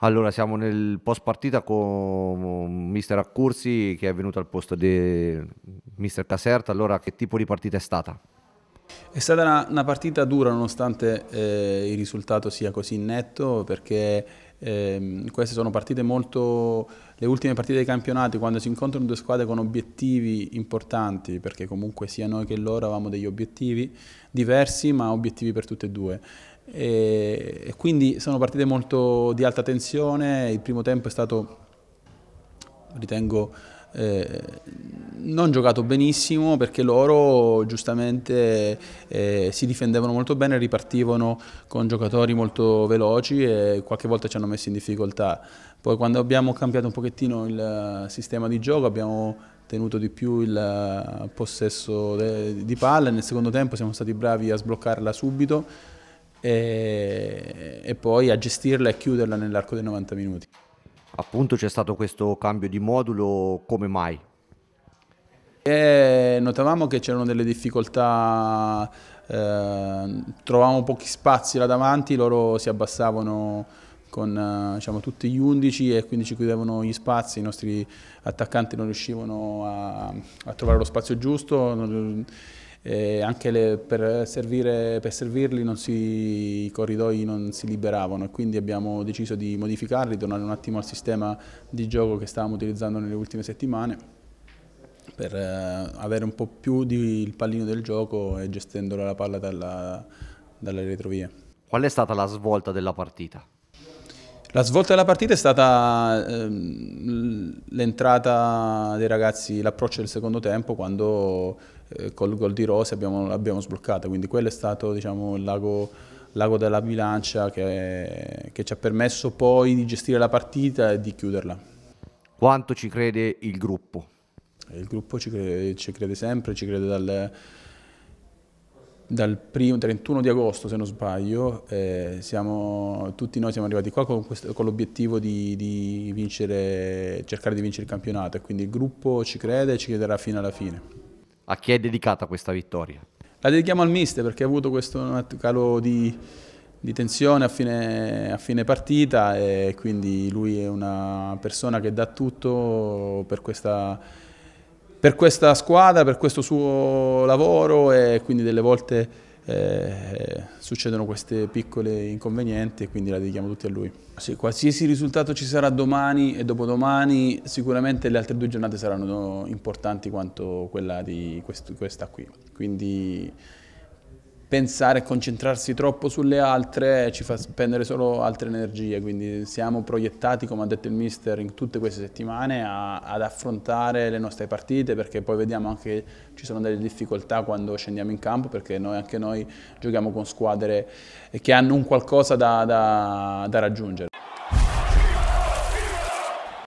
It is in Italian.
Allora, siamo nel post partita con mm, mister Accursi che è venuto al posto di mister Caserta. Allora, che tipo di partita è stata? È stata una, una partita dura nonostante eh, il risultato sia così netto perché eh, queste sono partite molto le ultime partite dei campionati quando si incontrano due squadre con obiettivi importanti perché comunque sia noi che loro avevamo degli obiettivi diversi ma obiettivi per tutte e due e, e quindi sono partite molto di alta tensione, il primo tempo è stato, ritengo, eh, non giocato benissimo perché loro giustamente eh, si difendevano molto bene, ripartivano con giocatori molto veloci e qualche volta ci hanno messo in difficoltà. Poi quando abbiamo cambiato un pochettino il eh, sistema di gioco abbiamo tenuto di più il eh, possesso di palla, nel secondo tempo siamo stati bravi a sbloccarla subito e, e poi a gestirla e chiuderla nell'arco dei 90 minuti. Appunto c'è stato questo cambio di modulo, come mai? E notavamo che c'erano delle difficoltà, eh, trovavamo pochi spazi là davanti, loro si abbassavano con diciamo, tutti gli 11 e quindi ci chiudevano gli spazi, i nostri attaccanti non riuscivano a, a trovare lo spazio giusto e anche le, per, servire, per, servirli si, i corridoi non si liberavano e quindi abbiamo deciso di modificarli, tornare un attimo al sistema di gioco che stavamo utilizzando nelle ultime settimane per eh, avere un po' più di, il pallino del gioco e gestendo la palla dalla, dalle retrovie. Qual è stata la svolta della partita? La svolta della partita è stata ehm, l'entrata dei ragazzi, l'approccio del secondo tempo quando eh, col gol di Rose abbiamo, l'abbiamo sbloccata, quindi quello è stato diciamo, il lago, lago, della bilancia che, che ci ha permesso poi di gestire la partita e di chiuderla. Quanto ci crede il gruppo? Il gruppo ci crede, ci crede sempre, ci crede dal dal primo, 31 di agosto se non sbaglio, eh, siamo, tutti noi siamo arrivati qua con, con l'obiettivo di, di vincere, cercare di vincere il campionato e quindi il gruppo ci crede e ci chiederà fino alla fine. A chi è dedicata questa vittoria? La dedichiamo al mister perché ha avuto questo calo di, di tensione a fine, a fine, partita e quindi lui è una persona che dà tutto per questa per questa squadra, per questo suo lavoro e quindi delle volte eh, succedono queste piccole inconvenienti e quindi la dedichiamo tutti a lui. Sì, qualsiasi risultato ci sarà domani e dopodomani, sicuramente le altre due giornate saranno importanti quanto quella di quest questa qui. Quindi pensare e concentrarsi troppo sulle altre ci fa spendere solo altre energie, quindi siamo proiettati, come ha detto il mister, in tutte queste settimane a, ad affrontare le nostre partite perché poi vediamo anche che ci sono delle difficoltà quando scendiamo in campo perché noi, anche noi giochiamo con squadre che hanno un qualcosa da, da, da raggiungere.